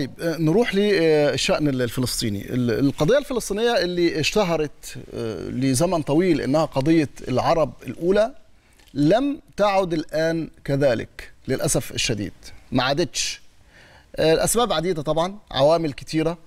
طيب آه، نروح للشأن الفلسطيني القضية الفلسطينية اللي اشتهرت آه، لزمن طويل أنها قضية العرب الأولى لم تعد الآن كذلك للأسف الشديد ما عادتش آه، الأسباب عديدة طبعا عوامل كتيرة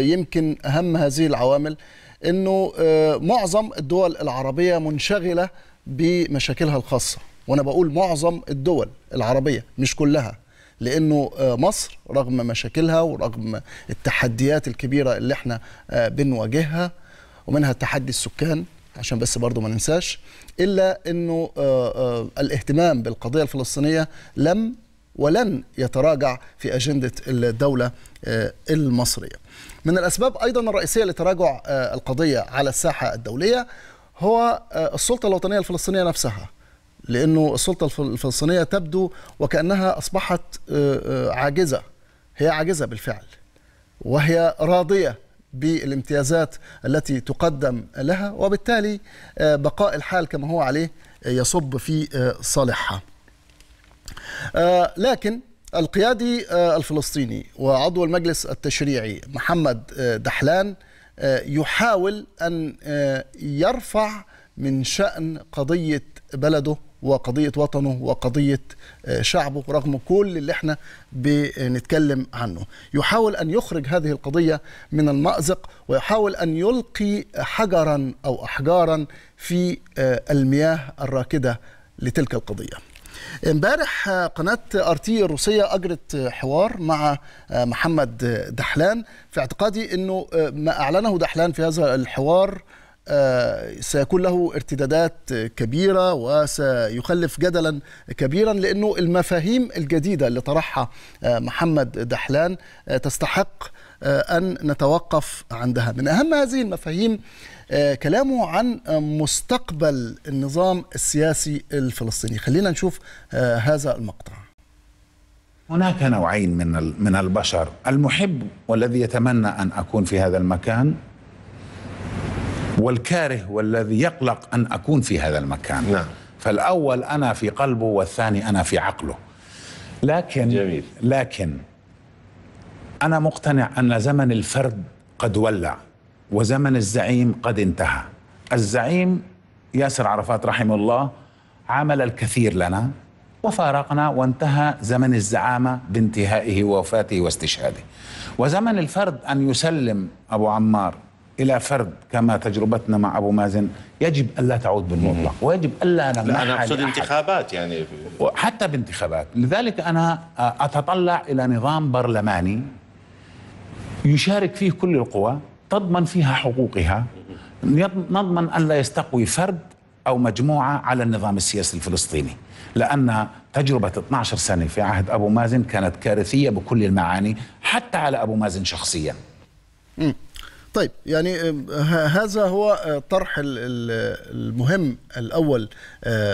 يمكن أهم هذه العوامل أنه معظم الدول العربية منشغلة بمشاكلها الخاصة وأنا بقول معظم الدول العربية مش كلها لانه آه، مصر رغم مشاكلها ورغم التحديات الكبيره اللي احنا آه، بنواجهها ومنها تحدي السكان عشان بس برضه ما ننساش الا انه آه، الاهتمام بالقضيه الفلسطينيه لم ولن يتراجع في اجنده الدوله المصريه. من الاسباب ايضا الرئيسيه لتراجع القضيه على الساحه الدوليه هو السلطه الوطنيه الفلسطينيه نفسها. لأنه السلطة الفلسطينية تبدو وكأنها أصبحت آه، آه، عاجزة هي عاجزة بالفعل وهي راضية بالامتيازات التي تقدم لها وبالتالي آه، بقاء الحال كما هو عليه يصب في صالحها لكن القيادي الفلسطيني وعضو المجلس التشريعي محمد دحلان يحاول أن يرفع من شأن قضية بلده وقضيه وطنه وقضيه آه، شعبه رغم كل اللي احنا بنتكلم عنه يحاول ان يخرج هذه القضيه من المازق ويحاول ان يلقي حجرا او احجارا في آه، المياه الراكده لتلك القضيه امبارح آه، قناة ارتي الروسية أجرت حوار مع محمد دحلان في اعتقادي أنه ما أعلنه دحلان في هذا الحوار آه، سيكون له ارتدادات كبيرة وسيخلف جدلا كبيرا لأنه المفاهيم الجديدة اللي طرحها آه، محمد دحلان آه، تستحق أن نتوقف عندها من أهم هذه المفاهيم كلامه عن مستقبل النظام السياسي الفلسطيني خلينا نشوف هذا المقطع هناك نوعين من من البشر المحب والذي يتمنى ان اكون في هذا المكان والكاره والذي يقلق أن أكون في هذا المكان نعم. فالأول أنا في قلبه والثاني أنا في عقله لكن جميل. لكن أنا مقتنع أن زمن الفرد قد ولع وزمن الزعيم قد انتهى الزعيم ياسر عرفات رحمه الله عمل الكثير لنا وفارقنا وانتهى زمن الزعامة بانتهائه ووفاته واستشهاده وزمن الفرد أن يسلم أبو عمار الى فرد كما تجربتنا مع ابو مازن يجب الا تعود بالمطلق ويجب الا نمنحها انا اقصد انتخابات يعني حتى بانتخابات لذلك انا آه، اتطلع الى نظام برلماني يشارك فيه كل القوى تضمن فيها حقوقها نضمن ان لا يستقوي فرد او مجموعه على النظام السياسي الفلسطيني لان تجربه 12 سنه في عهد ابو مازن كانت كارثيه بكل المعاني حتى على ابو مازن شخصيا طيب يعني آه، هذا هو آه، طرح المهم الاول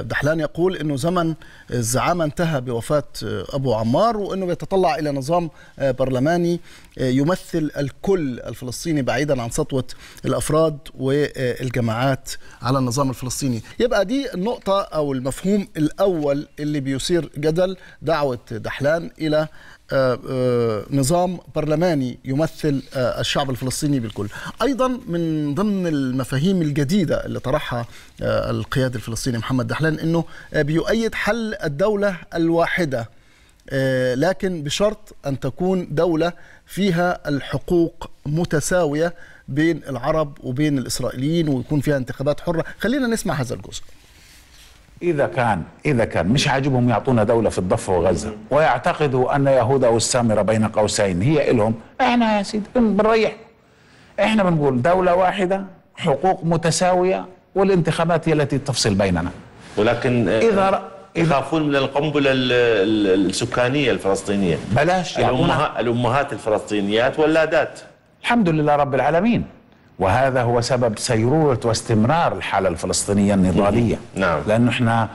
دحلان آه، يقول انه زمن الزعامه انتهى بوفاه ابو عمار وانه بيتطلع الى نظام برلماني يمثل الكل الفلسطيني بعيدا عن سطوه الافراد والجماعات على النظام الفلسطيني يبقى دي النقطه او المفهوم الاول اللي بيثير جدل دعوه دحلان الى آه، آه، نظام برلماني يمثل آه، الشعب الفلسطيني بالكل أيضا من ضمن المفاهيم الجديدة اللي طرحها القيادي الفلسطيني محمد دحلان أنه بيؤيد حل الدولة الواحدة لكن بشرط أن تكون دولة فيها الحقوق متساوية بين العرب وبين الإسرائيليين ويكون فيها انتخابات حرة خلينا نسمع هذا الجزء إذا كان إذا كان مش عاجبهم يعطونا دولة في الضفة وغزة ويعتقدوا أن يهود أو السامرة بين قوسين هي إلهم إحنا يا سيدي بنريح إحنا بنقول دولة واحدة حقوق متساوية والانتخابات هي التي تفصل بيننا ولكن آه، إذا يخافون من القنبلة السكانية الفلسطينية بلاش الأمها الأمهات الفلسطينيات واللادات الحمد لله رب العالمين وهذا هو سبب سيرورة واستمرار الحالة الفلسطينية النضالية نعم. لأنه احنا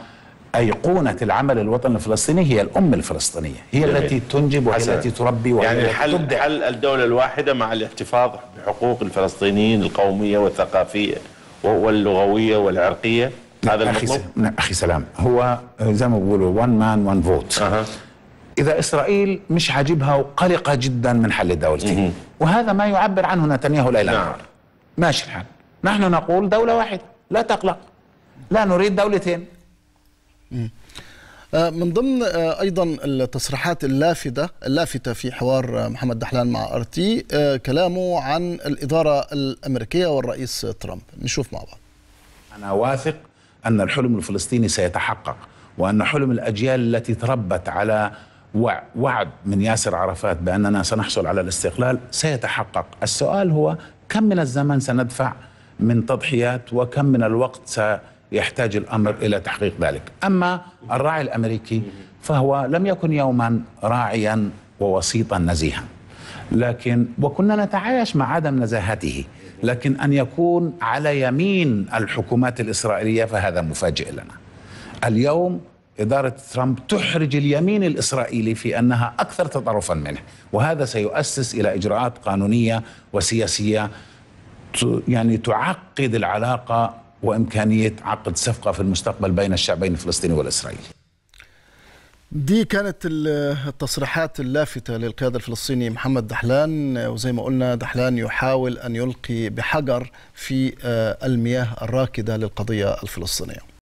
أيقونة العمل الوطني الفلسطيني هي الأم الفلسطينية هي جميل. التي تنجب وهي التي تربي وهي يعني حل, حل الدولة الواحدة مع الاحتفاظ بحقوق الفلسطينيين القومية والثقافية واللغوية والعرقية نعم، هذا المطلوب نعم، أخي سلام هو زي ما بيقولوا man مان vote فوت إذا إسرائيل مش عاجبها وقلقة جدا من حل الدولتين وهذا ما يعبر عنه نتنياهو ليلا نعم. ماشي الحال نحن نقول دولة واحدة لا تقلق لا نريد دولتين آه، من ضمن آه، ايضا التصريحات اللافته اللافتة في حوار آه، محمد دحلان مع ارتي كلامه عن الاداره الامريكيه والرئيس ترامب نشوف مع بعض انا واثق ان الحلم الفلسطيني سيتحقق وان حلم الاجيال التي تربت على وعد من ياسر عرفات باننا سنحصل على الاستقلال سيتحقق، السؤال هو كم من الزمن سندفع من تضحيات وكم من الوقت سيحتاج الامر الى تحقيق ذلك، اما الراعي الامريكي فهو لم يكن يوما راعيا ووسيطا نزيها. لكن وكنا نتعايش مع عدم نزاهته، لكن ان يكون على يمين الحكومات الاسرائيليه فهذا مفاجئ لنا. اليوم إدارة ترامب تحرج اليمين الإسرائيلي في أنها أكثر تطرفا منه وهذا سيؤسس إلى إجراءات قانونية وسياسية يعني تعقد العلاقة وإمكانية عقد صفقة في المستقبل بين الشعبين الفلسطيني والإسرائيلي دي كانت التصريحات اللافتة للقيادة الفلسطيني محمد دحلان وزي ما قلنا دحلان يحاول أن يلقي بحجر في آه، المياه الراكدة للقضية الفلسطينية